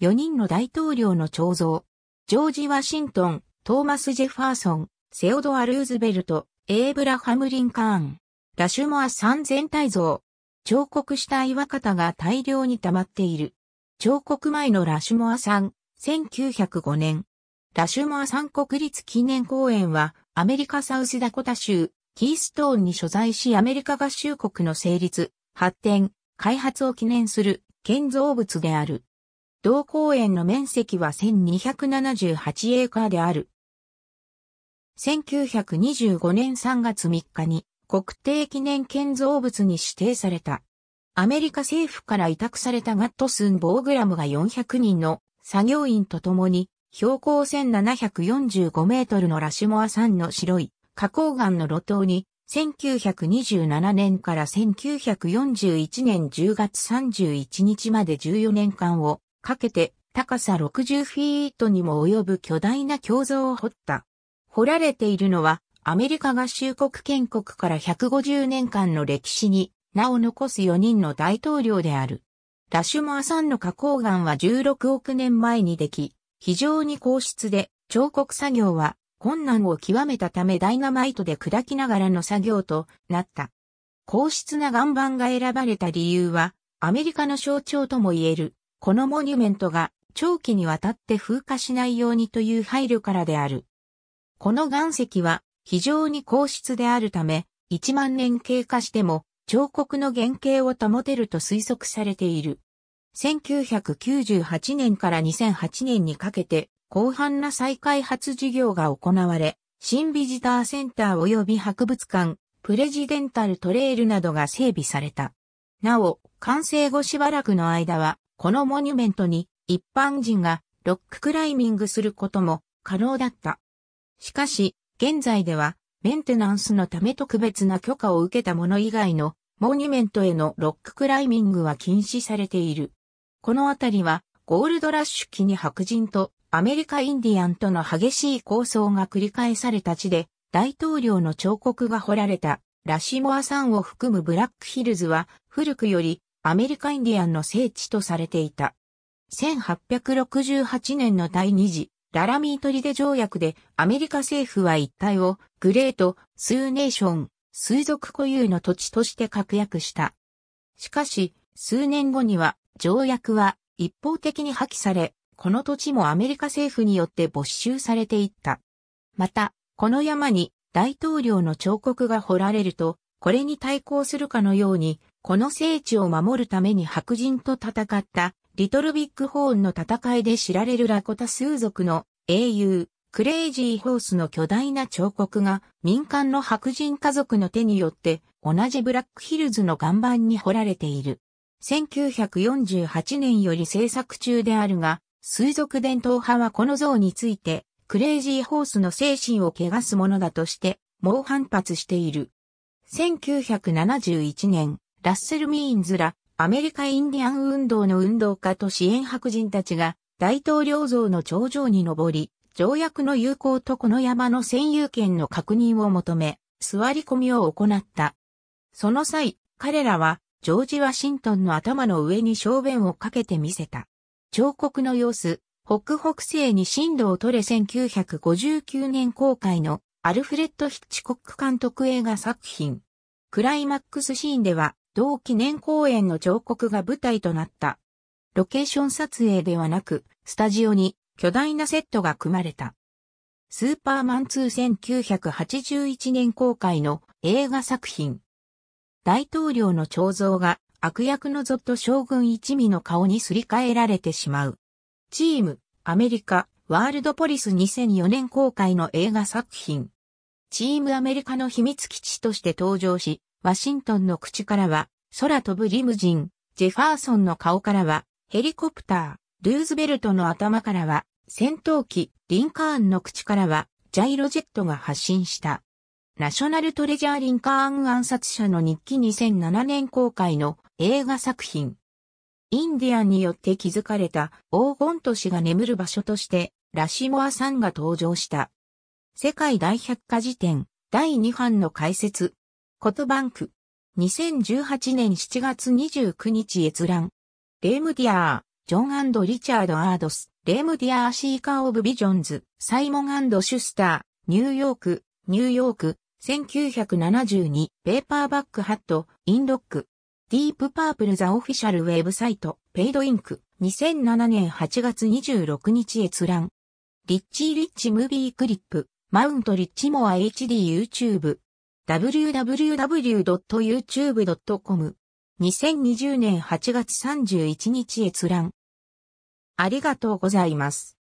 4人の大統領の彫像、ジョージ・ワシントン、トーマス・ジェファーソン、セオドア・ルーズベルト、エイブラハム・リンカーン、ラシュモア三全体像、彫刻した岩方が大量に溜まっている。彫刻前のラシュモア3、1905年。ラシュモア3国立記念公園は、アメリカサウスダコタ州、キーストーンに所在しアメリカ合衆国の成立、発展、開発を記念する建造物である。同公園の面積は1278エーカーである。1925年3月3日に国定記念建造物に指定された。アメリカ政府から委託されたガットスン・ボーグラムが400人の作業員と共に標高1745メートルのラシュモア山の白い花崗岩の路頭に1927年から1941年10月31日まで14年間をかけて高さ60フィートにも及ぶ巨大な胸像を掘った。掘られているのはアメリカ合衆国建国から150年間の歴史に名を残す4人の大統領である。ラシュアー山の花崗岩は16億年前にでき、非常に硬質で彫刻作業は困難を極めたためダイナマイトで砕きながらの作業となった。硬質な岩盤が選ばれた理由はアメリカの象徴とも言えるこのモニュメントが長期にわたって風化しないようにという配慮からである。この岩石は非常に硬質であるため、1万年経過しても彫刻の原型を保てると推測されている。1998年から2008年にかけて、広範な再開発事業が行われ、新ビジターセンター及び博物館、プレジデンタルトレイルなどが整備された。なお、完成後しばらくの間は、このモニュメントに一般人がロッククライミングすることも可能だった。しかし、現在ではメンテナンスのため特別な許可を受けたもの以外のモニュメントへのロッククライミングは禁止されている。この辺りはゴールドラッシュ期に白人とアメリカインディアンとの激しい抗争が繰り返された地で大統領の彫刻が彫られたラシモアさんを含むブラックヒルズは古くよりアメリカインディアンの聖地とされていた。1868年の第二次ララミートリデ条約でアメリカ政府は一帯をグレート・スーネーション、水族固有の土地として確約した。しかし、数年後には条約は一方的に破棄され、この土地もアメリカ政府によって没収されていった。また、この山に大統領の彫刻が彫られると、これに対抗するかのようにこの聖地を守るために白人と戦った、リトルビッグホーンの戦いで知られるラコタ数族の英雄、クレイジーホースの巨大な彫刻が民間の白人家族の手によって同じブラックヒルズの岩盤に彫られている。1948年より制作中であるが、水族伝統派はこの像について、クレイジーホースの精神を汚すものだとして、猛反発している。1971年、ラッセル・ミーンズら、アメリカインディアン運動の運動家と支援白人たちが、大統領像の頂上に登り、条約の有効とこの山の占有権の確認を求め、座り込みを行った。その際、彼らは、ジョージ・ワシントンの頭の上に小便をかけてみせた。彫刻の様子、北北西に進路を取れ1959年公開のアルフレッド・ヒッチコック監督映画作品。クライマックスシーンでは同記念公園の彫刻が舞台となった。ロケーション撮影ではなく、スタジオに巨大なセットが組まれた。スーパーマン2 1981年公開の映画作品。大統領の彫像が悪役のゾッと将軍一味の顔にすり替えられてしまう。チーム、アメリカ、ワールドポリス2004年公開の映画作品。チームアメリカの秘密基地として登場し、ワシントンの口からは空飛ぶリムジン、ジェファーソンの顔からは、ヘリコプター、ルーズベルトの頭からは、戦闘機、リンカーンの口からは、ジャイロジェットが発信した。ナショナルトレジャーリンカーン暗殺者の日記2007年公開の映画作品。インディアンによって築かれた黄金都市が眠る場所として、ラシモアさんが登場した。世界大百科事典第2版の解説。コトバンク。2018年7月29日閲覧。レームディアー、ジョンリチャード・アードス、レームディアー・シーカー・オブ・ビジョンズ、サイモンシュスター、ニューヨーク、ニューヨーク、1972、ペーパーバック・ハット、インロック、ディープ・パープル・ザ・オフィシャル・ウェブサイト、ペイド・インク、2007年8月26日閲覧。リッチー・リッチ・ムービー・クリップ、マウント・リッチモア HD YouTube、www.youtube.com 2020年8月31日閲覧。ありがとうございます。